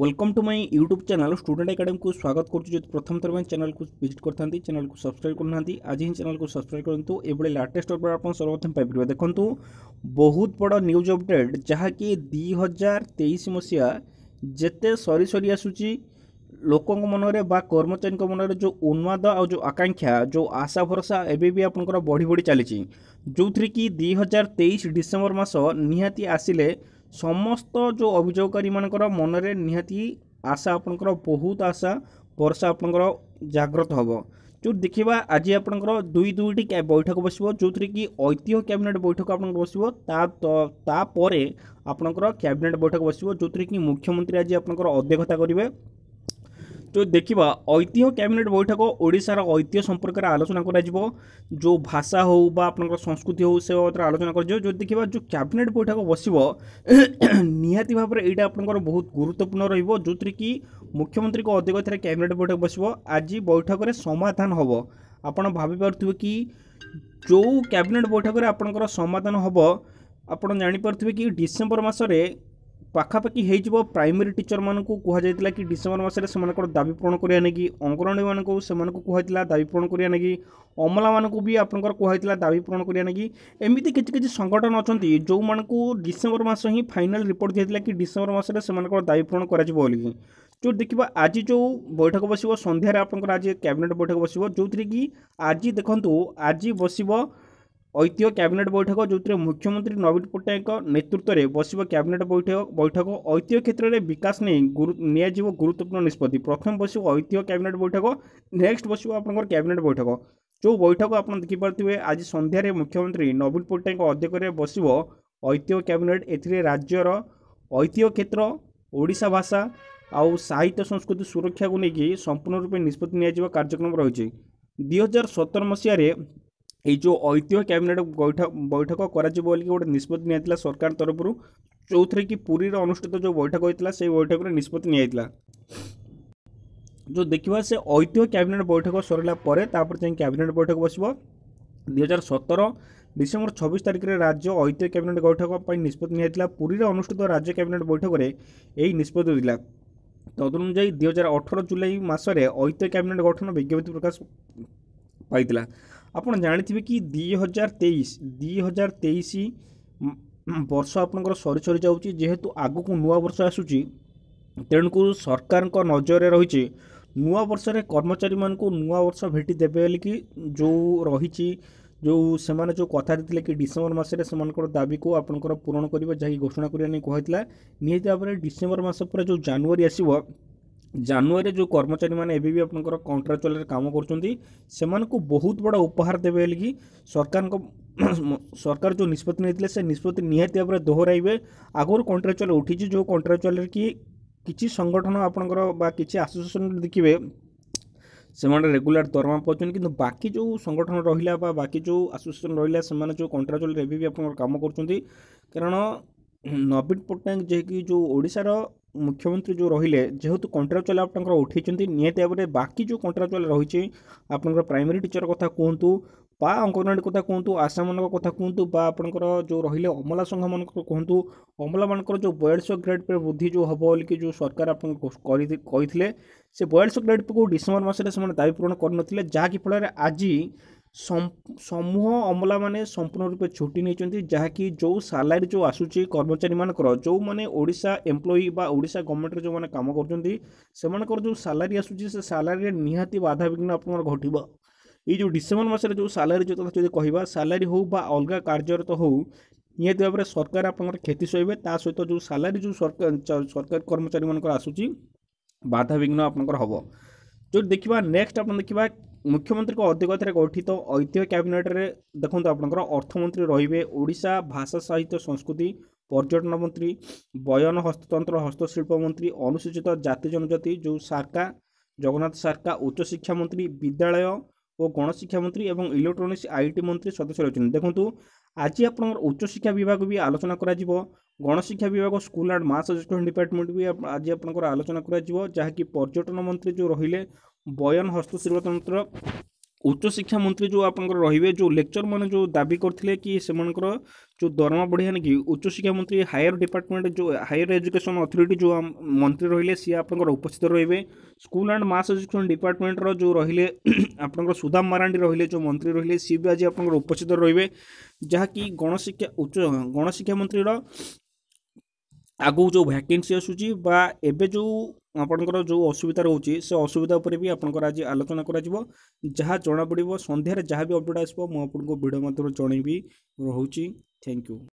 welcome to my YouTube channel student academy কু স্বাগত করছি যদি প্রথম থর চ্যানেল কু ভিজিট করে চ্যানেল কু সবসক্রাইব করুনা আজ হি চ্যানেল কু সবসক্রাইব করতু এভাবে লাটেস্ট অপডেট আপনার সর্বপ্রথম পাইপারে দেখুন বহুত বড় নিউজ অপডেট যাকি দুই হাজার তেইশ মশিয়া যেতে সরি সরি আসুচি ଲୋକଙ୍କ ମନରେ ବା କର୍ମଚାରୀଙ୍କ ମନରେ ଯେଉଁ ଉନ୍ମାଦ ଆଉ ଯେଉଁ ଆକାଂକ୍ଷା ଯେଉଁ ଆଶା ଭରସା ଏବେ ବି ଆପଣଙ୍କର ବଢ଼ି ବଢ଼ି ଚାଲିଛି ଯେଉଁଥିରେ କି ଦୁଇ ହଜାର ତେଇଶ ଡିସେମ୍ବର ମାସ ନିହାତି ଆସିଲେ ସମସ୍ତ ଯେଉଁ ଅଭିଯୋଗକାରୀମାନଙ୍କର ମନରେ ନିହାତି ଆଶା ଆପଣଙ୍କର ବହୁତ ଆଶା ଭରସା ଆପଣଙ୍କର ଜାଗ୍ରତ ହେବ ଯେଉଁ ଦେଖିବା ଆଜି ଆପଣଙ୍କର ଦୁଇ ଦୁଇଟି ବୈଠକ ବସିବ ଯେଉଁଥିରେ କି ଐତିହ୍ୟ କ୍ୟାବିନେଟ୍ ବୈଠକ ଆପଣଙ୍କର ବସିବ ତା ତାପରେ ଆପଣଙ୍କର କ୍ୟାବିନେଟ୍ ବୈଠକ ବସିବ ଯେଉଁଥିରେ କି ମୁଖ୍ୟମନ୍ତ୍ରୀ ଆଜି ଆପଣଙ୍କର ଅଧ୍ୟକ୍ଷତା କରିବେ তো দেখিবা ঐতিহ্য କ୍ୟାବିନେଟ୍ ବୈଠକ ଓଡ଼ିଶାର ଐତିହ୍ୟ ସମ୍ପର୍କରେ ଆଲୋଚନା କରାଯିବ ଯେଉଁ ଭାଷା ହେଉ ବା ଆପଣଙ୍କର ସଂସ୍କୃତି ହେଉ ସେ ବାବଦରେ ଆଲୋଚନା କରାଯିବ ଯଦି ଦେଖିବା ଯେଉଁ କ୍ୟାବିନେଟ୍ ବୈଠକ ବସିବ ନିହାତି ଭାବରେ ଏଇଟା ଆପଣଙ୍କର ବହୁତ ଗୁରୁତ୍ୱପୂର୍ଣ୍ଣ ରହିବ ଯେଉଁଥିରେ କି ମୁଖ୍ୟମନ୍ତ୍ରୀଙ୍କ ଅଧ୍ୟକ୍ଷତାରେ କ୍ୟାବିନେଟ୍ ବୈଠକ ବସିବ ଆଜି ବୈଠକରେ ସମାଧାନ ହେବ ଆପଣ ଭାବିପାରୁଥିବେ କି ଯେଉଁ କ୍ୟାବିନେଟ୍ ବୈଠକରେ ଆପଣଙ୍କର ସମାଧାନ ହେବ ଆପଣ ଜାଣିପାରୁଥିବେ କି ଡିସେମ୍ବର ମାସରେ ପାଖାପାଖି ହେଇଯିବ ପ୍ରାଇମେରୀ ଟିଚରମାନଙ୍କୁ କୁହାଯାଇଥିଲା କି ଡିସେମ୍ବର ମାସରେ ସେମାନଙ୍କର ଦାବି ପୂରଣ କରିବା ନେଇକି ଅଙ୍ଗନୱାଡ଼ିମାନଙ୍କୁ ସେମାନଙ୍କୁ କୁହାଯାଇଥିଲା ଦାବି ପୂରଣ କରିବା ନେଇକି ଅମଲାମାନଙ୍କୁ ବି ଆପଣଙ୍କର କୁହାଯାଇଥିଲା ଦାବି ପୂରଣ କରିବା ନେଇକି ଏମିତି କିଛି କିଛି ସଂଗଠନ ଅଛନ୍ତି ଯେଉଁମାନଙ୍କୁ ଡିସେମ୍ବର ମାସ ହିଁ ଫାଇନାଲ୍ ରିପୋର୍ଟ ଦିଆଯାଇଥିଲା କି ଡିସେମ୍ବର ମାସରେ ସେମାନଙ୍କର ଦାବି ପୂରଣ କରାଯିବ ବୋଲିକି ଯେଉଁ ଦେଖିବା ଆଜି ଯେଉଁ ବୈଠକ ବସିବ ସନ୍ଧ୍ୟାରେ ଆପଣଙ୍କର ଆଜି କ୍ୟାବିନେଟ୍ ବୈଠକ ବସିବ ଯେଉଁଥିରେ କି ଆଜି ଦେଖନ୍ତୁ ଆଜି ବସିବ ଐତିହ୍ୟ କ୍ୟାବିନେଟ୍ ବୈଠକ ଯେଉଁଥିରେ ମୁଖ୍ୟମନ୍ତ୍ରୀ ନବୀନ ପଟ୍ଟନାୟକଙ୍କ ନେତୃତ୍ୱରେ ବସିବ କ୍ୟାବିନେଟ୍ ବୈଠକ ବୈଠକ ଐତିହ୍ୟ କ୍ଷେତ୍ରରେ ବିକାଶ ନେଇ ଗୁରୁ ନିଆଯିବ ଗୁରୁତ୍ୱପୂର୍ଣ୍ଣ ନିଷ୍ପତ୍ତି ପ୍ରଥମ ବସିବ ଐତିହ୍ୟ କ୍ୟାବିନେଟ୍ ବୈଠକ ନେକ୍ସଟ ବସିବ ଆପଣଙ୍କର କ୍ୟାବିନେଟ୍ ବୈଠକ ଯେଉଁ ବୈଠକ ଆପଣ ଦେଖିପାରୁଥିବେ ଆଜି ସନ୍ଧ୍ୟାରେ ମୁଖ୍ୟମନ୍ତ୍ରୀ ନବୀନ ପଟ୍ଟନାୟକଙ୍କ ଅଧ୍ୟକ୍ଷରେ ବସିବ ଐତିହ୍ୟ କ୍ୟାବିନେଟ୍ ଏଥିରେ ରାଜ୍ୟର ଐତିହ୍ୟ କ୍ଷେତ୍ର ଓଡ଼ିଶା ଭାଷା ଆଉ ସାହିତ୍ୟ ସଂସ୍କୃତି ସୁରକ୍ଷାକୁ ନେଇକି ସମ୍ପୂର୍ଣ୍ଣ ରୂପେ ନିଷ୍ପତ୍ତି ନିଆଯିବା କାର୍ଯ୍ୟକ୍ରମ ରହିଛି ଦୁଇହଜାର ସତର ମସିହାରେ এই ଯେଉଁ ଐତିହ୍ୟ କ୍ୟାବିନେଟ୍ ବୈଠକ ବୈଠକ କରାଯିବ ବୋଲିକି ଗୋଟେ ନିଷ୍ପତ୍ତି ନିଆଯାଇଥିଲା ସରକାର ତରଫରୁ ଯେଉଁଥିରେ କି ପୁରୀରେ ଅନୁଷ୍ଠିତ ଯେଉଁ ବୈଠକ ହୋଇଥିଲା ସେହି ବୈଠକରେ ନିଷ୍ପତ୍ତି ନିଆଯାଇଥିଲା ଯେଉଁ ଦେଖିବା ସେ ଐତିହ୍ୟ କ୍ୟାବିନେଟ୍ ବୈଠକ ସରିଲା ପରେ ତାପରେ ଯାଇ କ୍ୟାବିନେଟ୍ ବୈଠକ ବସିବ ଦୁଇହଜାର ସତର ଡିସେମ୍ବର ଛବିଶ ତାରିଖରେ ରାଜ୍ୟ ଐତିହ୍ୟ କ୍ୟାବିନେଟ୍ ବୈଠକ ପାଇଁ ନିଷ୍ପତ୍ତି ନିଆଯାଇଥିଲା ପୁରୀରେ ଅନୁଷ୍ଠିତ ରାଜ୍ୟ କ୍ୟାବିନେଟ୍ ବୈଠକରେ ଏହି ନିଷ୍ପତ୍ତି ହୋଇଥିଲା ତଦନୁଯାୟୀ ଦୁଇହଜାର ଅଠର ଜୁଲାଇ ମାସରେ ଐତିହ୍ୟ କ୍ୟାବିନେଟ୍ ଗଠନ ବିଜ୍ଞପ୍ତି ପ୍ରକାଶ ପାଇଥିଲା ଆପଣ ଜାଣିଥିବେ କି ଦୁଇ ହଜାର ତେଇଶ ଦୁଇ ହଜାର ତେଇଶ ବର୍ଷ ଆପଣଙ୍କର ସରି ସରି ଯାଉଛି ଯେହେତୁ ଆଗକୁ ନୂଆ ବର୍ଷ ଆସୁଛି ତେଣୁକରି ସରକାରଙ୍କ ନଜରରେ ରହିଛି ନୂଆ ବର୍ଷରେ କର୍ମଚାରୀମାନଙ୍କୁ ନୂଆ ବର୍ଷ ଭେଟି ଦେବେ ବୋଲିକି ଯେଉଁ ରହିଛି ଯେଉଁ ସେମାନେ ଯେଉଁ କଥା ଦେଇଥିଲେ କି ଡିସେମ୍ବର ମାସରେ ସେମାନଙ୍କର ଦାବିକୁ ଆପଣଙ୍କର ପୂରଣ କରିବେ ଯାହାକି ଘୋଷଣା କରିବା ନେଇ କୁହାଯାଇଥିଲା ନିହାତି ଭାବରେ ଡିସେମ୍ବର ମାସ ପରେ ଯେଉଁ ଜାନୁଆରୀ ଆସିବ ଜାନୁଆରୀ ଯେଉଁ କର୍ମଚାରୀମାନେ ଏବେ ବି ଆପଣଙ୍କର କଣ୍ଟ୍ରାଚୁଆଲରେ କାମ କରୁଛନ୍ତି ସେମାନଙ୍କୁ ବହୁତ ବଡ଼ ଉପହାର ଦେବେ ବୋଲିକି ସରକାରଙ୍କ ସରକାର ଯେଉଁ ନିଷ୍ପତ୍ତି ନେଇଥିଲେ ସେ ନିଷ୍ପତ୍ତି ନିହାତି ଭାବରେ ଦୋହରାଇବେ ଆଗରୁ କଣ୍ଟ୍ରାଚୁଆଲ ଉଠିଛି ଯେଉଁ କଣ୍ଟ୍ରାଚୁଆଲରେ କି କିଛି ସଂଗଠନ ଆପଣଙ୍କର ବା କିଛି ଆସୋସିଏସନ୍ ଦେଖିବେ ସେମାନେ ରେଗୁଲାର ଦରମା ପାଉଛନ୍ତି କିନ୍ତୁ ବାକି ଯେଉଁ ସଂଗଠନ ରହିଲା ବା ବାକି ଯେଉଁ ଆସୋସିଏସନ୍ ରହିଲା ସେମାନେ ଯେଉଁ କଣ୍ଟ୍ରାଚୁଆଲରେ ଏବେ ବି ଆପଣଙ୍କର କାମ କରୁଛନ୍ତି କାରଣ ନବୀନ ପଟ୍ଟନାୟକ ଯିଏକି ଯେଉଁ ଓଡ଼ିଶାର ମୁଖ୍ୟମନ୍ତ୍ରୀ ଯେଉଁ ରହିଲେ ଯେହେତୁ କଣ୍ଟ୍ରାକ୍ଚୁଆଲ୍ ଆପଣଙ୍କର ଉଠାଇଛନ୍ତି ନିହାତି ଭାବରେ ବାକି ଯେଉଁ କଣ୍ଟ୍ରାକ୍ଚୁଆଲ୍ ରହିଛି ଆପଣଙ୍କର ପ୍ରାଇମେରୀ ଟିଚର କଥା କୁହନ୍ତୁ ବା ଅଙ୍ଗନୱାଡ଼ି କଥା କୁହନ୍ତୁ ଆଶାମାନଙ୍କ କଥା କୁହନ୍ତୁ ବା ଆପଣଙ୍କର ଯେଉଁ ରହିଲେ ଅମଲା ସଂଘମାନଙ୍କ କୁହନ୍ତୁ ଅମଲାମାନଙ୍କର ଯେଉଁ ବୟାଳିଶ ଗ୍ରେଡ଼୍ ବୃଦ୍ଧି ଯେଉଁ ହେବ ବୋଲିକି ଯେଉଁ ସରକାର ଆପଣଙ୍କୁ କହିଥିଲେ ସେ ବୟାଳିଶ ଗ୍ରେଡ଼୍କୁ ଡିସେମ୍ବର ମାସରେ ସେମାନେ ଦାବି ପୂରଣ କରିନଥିଲେ ଯାହାକି ଫଳରେ ଆଜି ସମୂହ ଅମଲାମାନେ ସମ୍ପୂର୍ଣ୍ଣ ରୂପେ ଛୁଟି ନେଇଛନ୍ତି ଯାହାକି ଯେଉଁ ସାଲାରୀ ଯେଉଁ ଆସୁଛି କର୍ମଚାରୀମାନଙ୍କର ଯେଉଁମାନେ ଓଡ଼ିଶା ଏମ୍ପ୍ଲୟି ବା ଓଡ଼ିଶା ଗଭର୍ଣ୍ଣମେଣ୍ଟରେ ଯେଉଁମାନେ କାମ କରୁଛନ୍ତି ସେମାନଙ୍କର ଯେଉଁ ସାଲାରୀ ଆସୁଛି ସେ ସାଲାରୀରେ ନିହାତି ବାଧାବିଘ୍ନ ଆପଣଙ୍କର ଘଟିବ ଏଇ ଯେଉଁ ଡିସେମ୍ବର ମାସରେ ଯେଉଁ ସାଲାରୀ ଯେଉଁ କଥା ଯଦି କହିବା ସାଲାରୀ ହେଉ ବା ଅଲଗା କାର୍ଯ୍ୟରେ ତ ହେଉ ନିହାତି ଭାବରେ ସରକାର ଆପଣଙ୍କର କ୍ଷତି ସହିବେ ତା ସହିତ ଯେଉଁ ସାଲାରୀ ଯେଉଁ ସରକାର ସରକାରୀ କର୍ମଚାରୀମାନଙ୍କର ଆସୁଛି ବାଧାବିଘ୍ନ ଆପଣଙ୍କର ହେବ ଯଦି ଦେଖିବା ନେକ୍ସଟ ଆପଣ ଦେଖିବା ମୁଖ୍ୟମନ୍ତ୍ରୀଙ୍କ ଅଧ୍ୟକ୍ଷତାରେ ଗଠିତ ଐତିହ୍ୟ କ୍ୟାବିନେଟ୍ରେ ଦେଖନ୍ତୁ ଆପଣଙ୍କର ଅର୍ଥମନ୍ତ୍ରୀ ରହିବେ ଓଡ଼ିଶା ଭାଷା ସାହିତ୍ୟ ସଂସ୍କୃତି ପର୍ଯ୍ୟଟନ ମନ୍ତ୍ରୀ ବୟନ ହସ୍ତତନ୍ତ୍ର ହସ୍ତଶିଳ୍ପ ମନ୍ତ୍ରୀ ଅନୁସୂଚିତ ଜାତି ଜନଜାତି ଯେଉଁ ସାର୍କା ଜଗନ୍ନାଥ ସାର୍କା ଉଚ୍ଚଶିକ୍ଷା ମନ୍ତ୍ରୀ ବିଦ୍ୟାଳୟ ଓ ଗଣଶିକ୍ଷା ମନ୍ତ୍ରୀ ଏବଂ ଇଲେକ୍ଟ୍ରୋନିକ୍ସ ଆଇଟି ମନ୍ତ୍ରୀ ସଦସ୍ୟ ରହିଛନ୍ତି ଦେଖନ୍ତୁ ଆଜି ଆପଣଙ୍କର ଉଚ୍ଚଶିକ୍ଷା ବିଭାଗ ବି ଆଲୋଚନା କରାଯିବ ଗଣଶିକ୍ଷା ବିଭାଗ school and mass education department ବି ଆଜି ଆପଣଙ୍କର ଆଲୋଚନା କରାଯିବ ଯାହାକି ପର୍ଯ୍ୟଟନ ମନ୍ତ୍ରୀ ଯେଉଁ ରହିଲେ ବୟନ ହସ୍ତଶିଳ୍ପ ତନ୍ତ୍ର ଉଚ୍ଚଶିକ୍ଷା ମନ୍ତ୍ରୀ ଯେଉଁ ଆପଣଙ୍କର ରହିବେ ଯେଉଁ ଲେକ୍ଚର ମାନେ ଯେଉଁ ଦାବି କରିଥିଲେ କି ସେମାନଙ୍କର ଯେଉଁ ଦରମା ବଢ଼ିଆ ନେଇକି ଉଚ୍ଚଶିକ୍ଷା ମନ୍ତ୍ରୀ ହାୟର ଡିପାର୍ଟମେଣ୍ଟ ଯେଉଁ ହାୟର ଏଜୁକେସନ୍ ଅଥରିଟି ଯେଉଁ ମନ୍ତ୍ରୀ ରହିଲେ ସିଏ ଆପଣଙ୍କର ଉପସ୍ଥିତ ରହିବେ ସ୍କୁଲ ଆଣ୍ଡ ମାସ୍ ଏଜୁକେସନ୍ ଡିପାର୍ଟମେଣ୍ଟର ଯେଉଁ ରହିଲେ ଆପଣଙ୍କର ସୁଦାମ ମାରାଣ୍ଡି ରହିଲେ ଯେଉଁ ମନ୍ତ୍ରୀ ରହିଲେ ସିଏ ବି ଆଜି ଆପଣଙ୍କର ଉପସ୍ଥିତ ରହିବେ ଯାହାକି ଗଣଶିକ୍ଷା ଉଚ୍ଚ ଗଣଶିକ୍ଷା ମନ୍ତ୍ରୀର ଆଗକୁ ଯେଉଁ ଭ୍ୟାକେନ୍ସି ଆସୁଛି ବା ଏବେ ଯେଉଁ ଆପଣଙ୍କର ଯେଉଁ ଅସୁବିଧା ରହୁଛି ସେ ଅସୁବିଧା ଉପରେ ବି ଆପଣଙ୍କର ଆଜି ଆଲୋଚନା କରାଯିବ ଯାହା ଜଣାପଡ଼ିବ ସନ୍ଧ୍ୟାରେ ଯାହା ବି ଅପଡ଼େଟ୍ ଆସିବ ମୁଁ ଆପଣଙ୍କୁ ଭିଡ଼ିଓ ମାଧ୍ୟମରେ ଜଣେଇବି ରହୁଛି ଥ୍ୟାଙ୍କ ୟୁ